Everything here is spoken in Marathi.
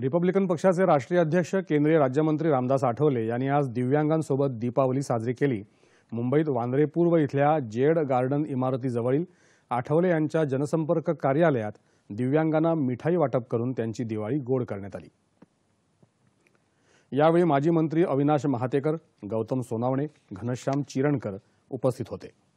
रिपब्लिकन पक्षाचे राष्ट्रीय अध्यक्ष केंद्रीय राज्यमंत्री रामदास आठवले यांनी आज दिव्यांगांसोबत दीपावली साजरी केली मुंबईत वांद्रे पूर्व इथल्या जेड गार्डन इमारतीजवळील आठवले यांच्या जनसंपर्क कार्यालयात दिव्यांगांना मिठाई वाटप करून त्यांची दिवाळी गोड करण्यात आली यावेळी माजी मंत्री अविनाश महातेकर गौतम सोनावणे घनश्याम चिरणकर उपस्थित होते